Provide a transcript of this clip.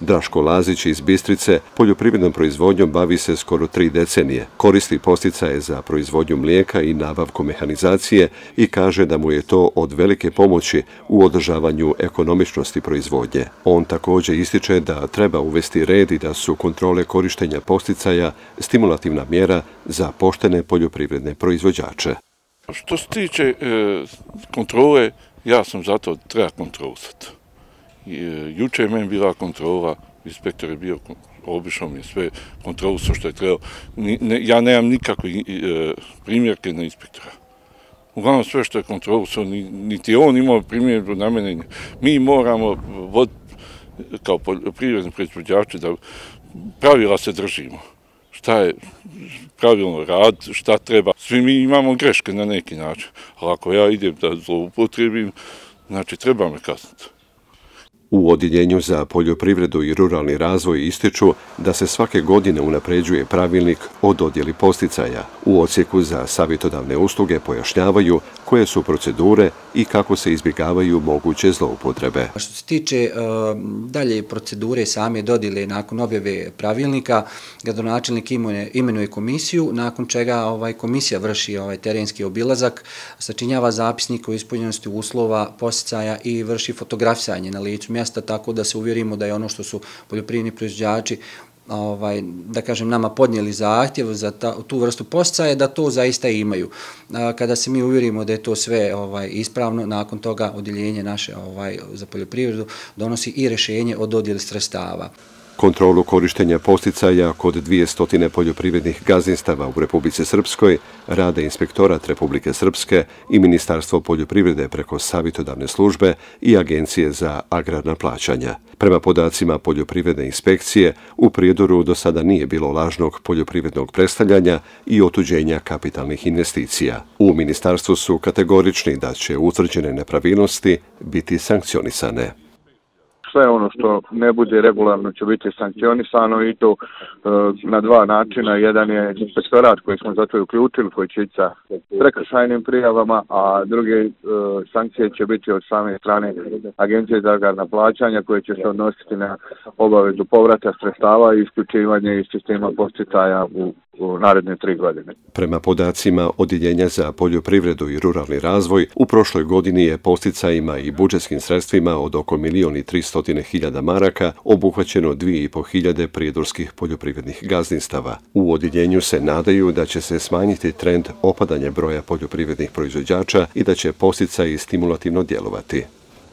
Draško Lazić iz Bistrice poljoprivrednom proizvodnjom bavi se skoro tri decenije, koristi posticaje za proizvodnju mlijeka i nabavku mehanizacije i kaže da mu je to od velike pomoći u održavanju ekonomičnosti proizvodnje. On također ističe da treba uvesti red i da su kontrole korištenja posticaja stimulativna mjera za poštene poljoprivredne proizvođače. Što se tiče e, kontrole, ja sam zato treba kontrolisati. E, juče je meni bila kontrola, inspektor je bio, obišao mi je sve kontrolu, sa što je trebalo. Ne, ja nemam nikakve e, primjerke na inspektora. Uglavnom sve što je kontrolu, sa niti on imao primjerke na mene. Mi moramo kao privredni predspođači da pravila se držimo. Šta je pravilno rad, šta treba. Svi mi imamo greške na neki način. Ali ako ja idem da zloupotrebim, znači treba me kazniti. U Odjeljenju za poljoprivredu i ruralni razvoj ističu da se svake godine unapređuje pravilnik o dodjeli posticaja. U ocijeku za savjetodavne usluge pojašnjavaju koje su procedure i kako se izbjegavaju moguće zloupotrebe. Što se tiče e, dalje procedure same dodile nakon objave pravilnika, gradonačelnik imenuje komisiju, nakon čega ovaj, komisija vrši ovaj, terenski obilazak, sačinjava zapisnik o ispunjenosti uslova posjecaja i vrši fotografisanje na licu mjesta tako da se uvjerimo da je ono što su poljoprivni proizvodjači ovaj, da kažem, nama podnijeli zahtjev za ta, tu vrstu postaje, da to zaista imaju. A, kada se mi uvjerimo da je to sve ovaj ispravno, nakon toga odjeljenje naše ovaj za poljoprivredu donosi i rješenje o dodjeli sredstava. Kontrolu korištenja posticaja kod 200 poljoprivrednih gazinstava u Republike Srpskoj rade Inspektorat Republike Srpske i Ministarstvo poljoprivrede preko Savitodavne službe i Agencije za agrarna plaćanja. Prema podacima poljoprivredne inspekcije, u Prijedoru do sada nije bilo lažnog poljoprivrednog predstavljanja i otuđenja kapitalnih investicija. U Ministarstvu su kategorični da će utvrđene nepravilnosti biti sankcionisane sve ono što ne bude regularno će biti sankcionisano i to e, na dva načina. Jedan je inspektorat koji smo zato uključili, koji će sa prekršajnim prijavama, a druge e, sankcije će biti od same strane Agencije za agarna plaćanja koje će se odnositi na obavezu povrata sredstava i isključivanje iz sistema posticaja u u naredne tri godine. Prema podacima Odjeljenja za poljoprivredu i ruralni razvoj, u prošloj godini je posticajima i budžetskim sredstvima od oko milioni 300 maraka obuhvaćeno 2.500 prijedorskih poljoprivrednih gazdinstava. U Odjeljenju se nadaju da će se smanjiti trend opadanja broja poljoprivrednih proizvođača i da će posticaji stimulativno djelovati.